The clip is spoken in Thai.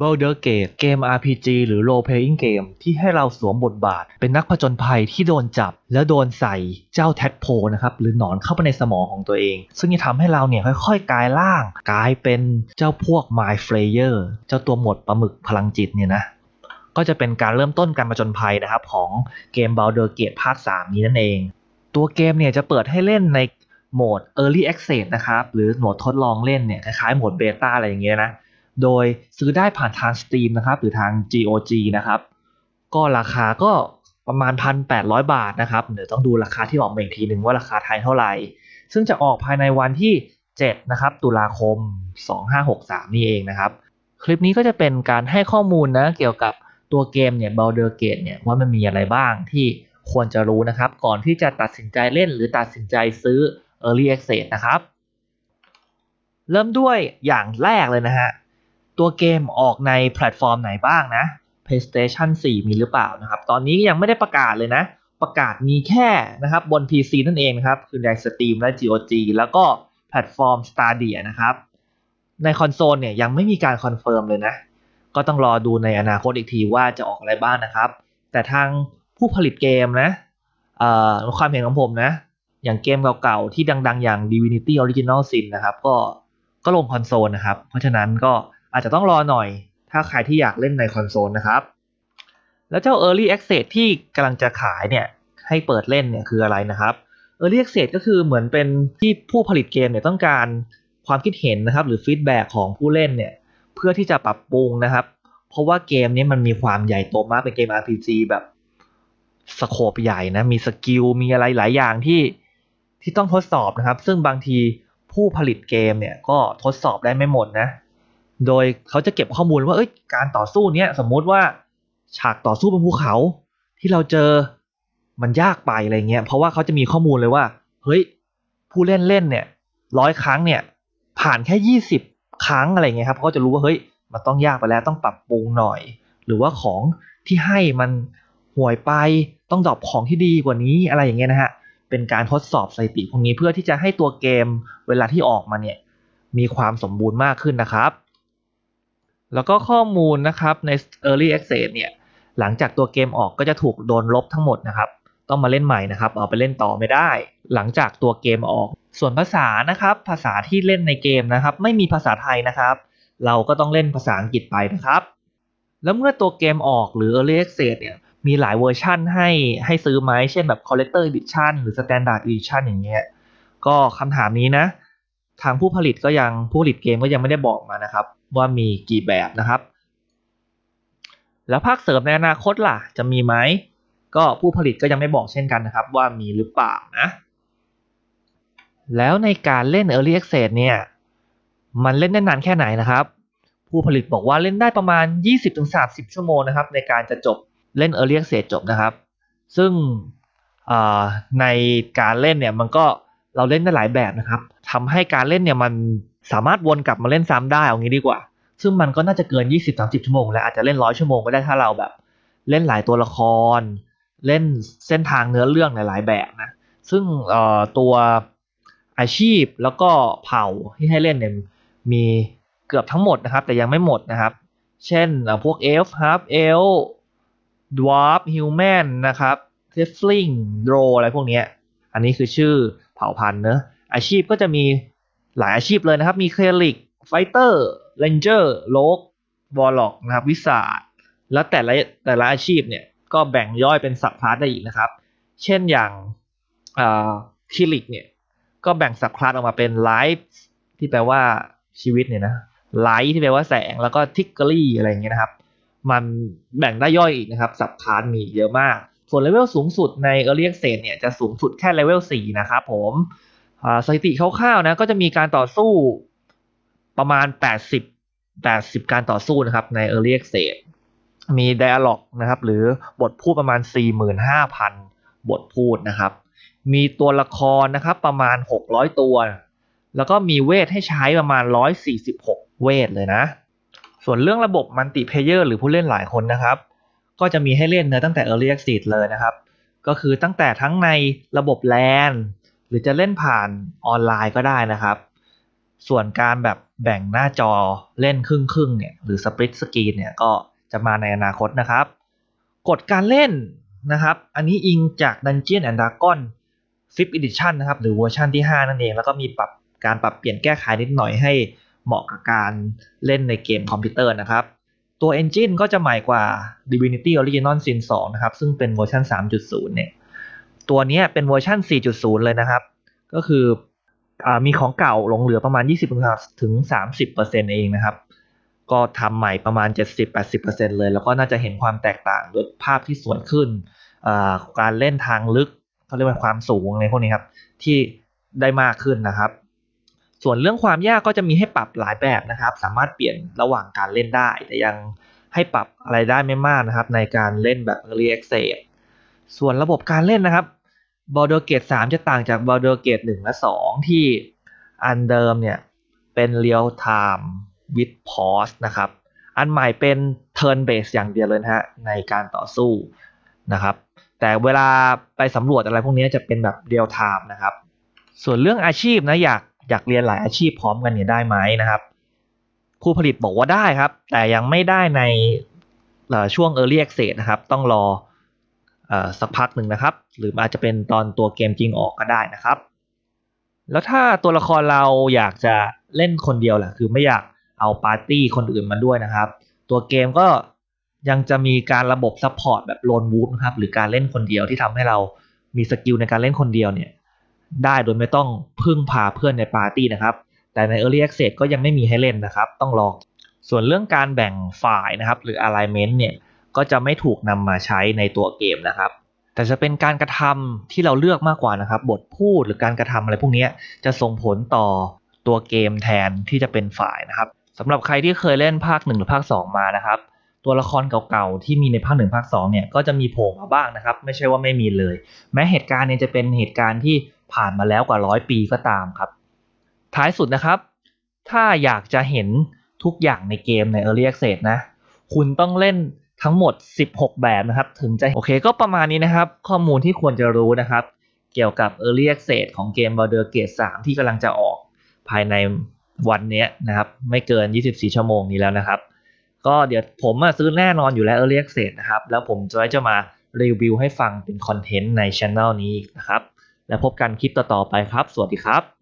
Baldur's Gate เกม RPG หรือ Role Playing Game ที่ให้เราสวมบทบาท เป็นนักผจญภัยที่โดนจับ และโดนใส่เจ้าแท็ดโพนะครับหรือหนอนเข้าไปในสมองของตัวเอง ซึ่งจะทำให้เราเนี่ยค่อยๆกลายร่างกลายเป็นเจ้าพวก m ์เฟ Flayer เจ้าตัวหมดปลาหมึกพลังจิตเนี่ยนะก็จะเป็นการเริ่มต้นการผจญภัยนะครับของเกม Baldur's Gate ภาค3นี้นั่นเอง ตัวเกมเนี่ยจะเปิดให้เล่นในโหมด Early Access นะครับหรือโหมดทดลองเล่นเนี่ยคล้ายๆโหมดเบต้าอะไรอย่างเงี้ยนะโดยซื้อได้ผ่านทางสตรีมนะครับ หรือทาง GOG นะครับ ก็ราคาก็ประมาณ 1,800 บาทนะครับ เดี๋ยวต้องดูราคาที่ออกมาอีกทีหนึ่งว่าราคาไทยเท่าไหร่ ซึ่งจะออกภายในวันที่ 7 นะครับ ตุลาคม 2563 นี่เองนะครับ คลิปนี้ก็จะเป็นการให้ข้อมูลนะเกี่ยวกับตัวเกม เนี่ย b o l d e r Gate เนี่ยว่ามันมีอะไรบ้างที่ควรจะรู้นะครับ ก่อนที่จะตัดสินใจเล่นหรือตัดสินใจซื้อ Early Access นะครับ เริ่มด้วยอย่างแรกเลยนะฮะตัวเกมออกในแพลตฟอร์มไหนบ้างนะ PlayStation 4 มีหรือเปล่านะครับ ตอนนี้ยังไม่ได้ประกาศเลยนะ ประกาศมีแค่นะครับบน PC นั่นเองนะครับ คือใน Steam และ GOG แล้วก็ แพลตฟอร์ม Stadia นะครับ ในคอนโซลเนี่ยยังไม่มีการคอนเฟิร์มเลยนะ ก็ต้องรอดูในอนาคตอีกทีว่าจะออกอะไรบ้างนะครับ แต่ทางผู้ผลิตเกมนะ ความเห็นของผมนะ อย่างเกมเก่าๆที่ดัง ๆ อย่าง Divinity Original Sin นะครับก็ก็ลงคอนโซลนะครับ เพราะฉะนั้นก็อาจจะต้องรอหน่อย ถ้าใครที่อยากเล่นในคอนโซลนะครับ แล้วเจ้า Early Access ที่กำลังจะขายเนี่ย ให้เปิดเล่นเนี่ยคืออะไรนะครับ Early Access ก็คือเหมือนเป็นที่ผู้ผลิตเกมเนี่ยต้องการความคิดเห็นนะครับหรือฟีดแบ็ของผู้เล่นเนี่ยเพื่อที่จะปรับปรุงนะครับ เพราะว่าเกมนี้มันมีความใหญ่โตมาก เป็นเกม RPG แบบสโคปใหญ่นะ มีสกิล มีอะไรหลายอย่างที่ที่ต้องทดสอบนะครับ ซึ่งบางทีผู้ผลิตเกมเนี่ยก็ทดสอบได้ไม่หมดนะโดยเขาจะเก็บข้อมูลว่าเอ้ยการต่อสู้เนี้ยสมมุติว่าฉากต่อสู้บนภูเขา ที่เราเจอมันยากไปอะไรเงี้ยเพราะว่าเขาจะมีข้อมูลเลยว่าเฮ้ยผู้เล่นเล่นเนี่ยร้อยครั้งเนี่ย ผ่านแค่ยี่สิบครั้งอะไรเงี้ยครับเขาจะรู้ว่าเฮ้ยมันต้องยากไปแล้วต้องปรับปรุงหน่อย หรือว่าของที่ให้มันห่วยไปต้องดรอปของที่ดีกว่านี้อะไรอย่างเงี้ยนะฮะเป็นการทดสอบสถิติพวกนี้เพื่อที่จะให้ตัวเกมเวลาที่ออกมาเนี่ยมีความสมบูรณ์มากขึ้นนะครับแล้วก็ข้อมูลนะครับใน Early Access เนี่ยหลังจากตัวเกมออกก็จะถูกโดนลบทั้งหมดนะครับ ต้องมาเล่นใหม่นะครับเอาไปเล่นต่อไม่ได้ หลังจากตัวเกมออก ส่วนภาษานะครับ ภาษาที่เล่นในเกมนะครับ ไม่มีภาษาไทยนะครับ เราก็ต้องเล่นภาษาอังกฤษไปนะครับ แล้วเมื่อตัวเกมออกหรือ Early Access เนี่ยมีหลายเวอร์ชั่นให้ให้ซื้อไหมเช่นแบบ Collector Edition หรือ Standard Edition อย่างเงี้ยก็คำถามนี้นะ ทางผู้ผลิตก็ยังผู้ผลิตเกมก็ยังไม่ได้บอกมานะครับว่ามีกี่แบบนะครับ แล้วภาคเสริมในอนาคตล่ะจะมีไหม ก็ผู้ผลิตก็ยังไม่บอกเช่นกันนะครับว่ามีหรือเปล่านะ แล้วในการเล่น Early Access เนี่ย มันเล่นได้นานแค่ไหนนะครับ ผู้ผลิตบอกว่าเล่นได้ประมาณ 20-30 ชั่วโมงนะครับในการจะจบเล่น Early Access จบนะครับ ซึ่งในการเล่นเนี่ยมันก็เราเล่นได้หลายแบบนะครับทำให้การเล่นเนี่ยมันสามารถวนกลับมาเล่นซ้ำได้เอางี้ดีกว่า ซึ่งมันก็น่าจะเกิน 20-30 ชั่วโมงแล้วอาจจะเล่นร้อยชั่วโมงก็ได้ถ้าเราแบบ เล่นหลายตัวละคร เล่นเส้นทางเนื้อเรื่องหลายแบบนะ ซึ่งตัวอาชีพแล้วก็เผ่าที่ให้เล่นเนี่ยมีเกือบทั้งหมดนะครับ แต่ยังไม่หมดนะครับ เช่นพวกเอฟครับเอลดวาร์ฟฮิวแมนนะครับเทฟลิงโดรอะไรพวกนี้ อันนี้คือชื่อเผ่าพันธุ์เนอะอาชีพก็จะมีหลายอาชีพเลยนะครับ มีเคลิกไฟเตอร์เลนเจอร์ โลกบอลล็อกนะครับวิสาแล้วแต่ละแต่ละอาชีพเนี่ย ก็แบ่งย่อยเป็นสับพาร์ได้อีกนะครับ เช่นอย่างเคลิกเนี่ย ก็แบ่งสับพาร์ออกมาเป็นไลฟ์ที่แปลว่าชีวิตเนี่ยนะ ไลท์ที่แปลว่าแสง แล้วก็ทิกเกอรี่อะไรอย่างเงี้ยนะครับ มันแบ่งได้ย่อยอีกนะครับสับพาร์มีเยอะมาก ส่วนเลเวลสูงสุดในเอเรียกเซนเนี่ยจะสูงสุดแค่เลเวล4นะครับผมสถิติคร่าวๆนะก็จะมีการต่อสู้ประมาณ 80 80 การต่อสู้นะครับใน Early Access มี Dialog นะครับ หรือบทพูดประมาณ 45,000 บทพูดนะครับ มีตัวละครนะครับประมาณ 600 ตัว แล้วก็มีเวทให้ใช้ประมาณ 146 เวทเลยนะ ส่วนเรื่องระบบมัลติเพเยอร์หรือผู้เล่นหลายคนนะครับ ก็จะมีให้เล่นเนะตั้งแต่ Early Access เลยนะครับ ก็คือตั้งแต่ทั้งในระบบแลนรือจะเล่นผ่านออนไลน์ก็ได้นะครับ ส่วนการแบบแบ่งหน้าจอเล่นครึ่งครึ่งเนี่ยหรือสปริตสกรีนเนี่ยก็จะมาในอนาคตนะครับกฎการเล่นนะครับอันนี้อิงจาก Dungeon and Dragon 5 Edition นะครับหรือเวอร์ชันที่ 5 นั่นเองแล้วก็มีปรับการปรับเปลี่ยนแก้ไขนิดหน่อยให้เหมาะกับการเล่นในเกมคอมพิวเตอร์นะครับตัว Engine ก็จะใหม่กว่า Divinity Original Sin 2นะครับซึ่งเป็นเวอร์ชัน3.0เนี่ยตัวนี้เป็นเวอร์ชัน 4.0 เลยนะครับ ก็คืออมีของเก่าหลงเหลือประมาณ 20ถึง 30%เองนะครับ ก็ทำใหม่ประมาณ 70-80%เลย แล้วก็น่าจะเห็นความแตกต่างด้วยภาพที่สวยขึ้น การเล่นทางลึก เขาเรียกว่าความสูงในพวกนี้ครับ ที่ได้มากขึ้นนะครับ ส่วนเรื่องความยากก็จะมีให้ปรับหลายแบบนะครับ สามารถเปลี่ยนระหว่างการเล่นได้ แต่ยังให้ปรับอะไรได้ไม่มากนะครับ ในการเล่นแบบ e a r l ก Access ส่วนระบบการเล่นนะครับบอลเดอร์เกตสามจะต่างจากบอลเดอร์เกตหนึ่งและสองที่อันเดิมเนี่ย เป็นเรียลไทม์วิดพอสนะครับ อันใหม่เป็นเทิร์นเบสอย่างเดียวเลยฮะในการต่อสู้นะครับ แต่เวลาไปสำรวจอะไรพวกนี้จะเป็นแบบเรียลไทม์นะครับ ส่วนเรื่องอาชีพนะ อยากอยากเรียนหลายอาชีพพร้อมกันเนี่ยได้ไหมนะครับ ผู้ผลิตบอกว่าได้ครับ แต่ยังไม่ได้ในช่วงอร์เรียกเศษนะครับ ต้องรอสักพักหนึ่งนะครับ หรืออาจจะเป็นตอนตัวเกมจริงออกก็ได้นะครับ แล้วถ้าตัวละครเราอยากจะเล่นคนเดียวแหละคือไม่อยากเอาปาร์ตี้คนอื่นมาด้วยนะครับตัวเกมก็ยังจะมีการระบบซัพพอร์ตแบบโลนวูดนะครับหรือการเล่นคนเดียวที่ทำให้เรามีสกิลในการเล่นคนเดียวเนี่ยได้โดยไม่ต้องพึ่งพาเพื่อนในปาร์ตี้นะครับแต่ใน Early Access ก็ยังไม่มีให้เล่นนะครับ ต้องรอส่วนเรื่องการแบ่งฝ่ายนะครับหรือ alignment เนี่ยก็จะไม่ถูกนำมาใช้ในตัวเกมนะครับ แต่จะเป็นการกระทำที่เราเลือกมากกว่านะครับ บทพูดหรือการกระทำอะไรพวกนี้จะส่งผลต่อตัวเกมแทนที่จะเป็นฝ่ายนะครับสำหรับใครที่เคยเล่นภาค 1 หรือภาค 2 มานะครับ ตัวละครเก่าๆที่มีในภาค 1 ภาค2เนี่ยก็จะมีโผล่มาบ้างนะครับ ไม่ใช่ว่าไม่มีเลย แม้เหตุการณ์เนี่ยจะเป็นเหตุการณ์ที่ผ่านมาแล้วกว่าร้อยปีก็ตามครับ ท้ายสุดนะครับ ถ้าอยากจะเห็นทุกอย่างในเกมใน Early Access นะ คุณต้องเล่นทั้งหมด 16 แบบนะครับ ถึงจะโอเค ก็ประมาณนี้นะครับ ข้อมูลที่ควรจะรู้นะครับ เกี่ยวกับ Early Access ของเกม b o r d e r Gate 3 ที่กำลังจะออกภายในวันนี้นะครับ ไม่เกิน 24 ชั่วโมงนี้แล้วนะครับ ก็เดี๋ยวผมซื้อแน่นอนอยู่แล้ว Early Access นะครับ แล้วผมจะจะมารีวิวให้ฟังเป็นคอนเทนต์ในช่องนี้นะครับ แล้วพบกันคลิปต่อ ๆ ไปครับ สวัสดีครับ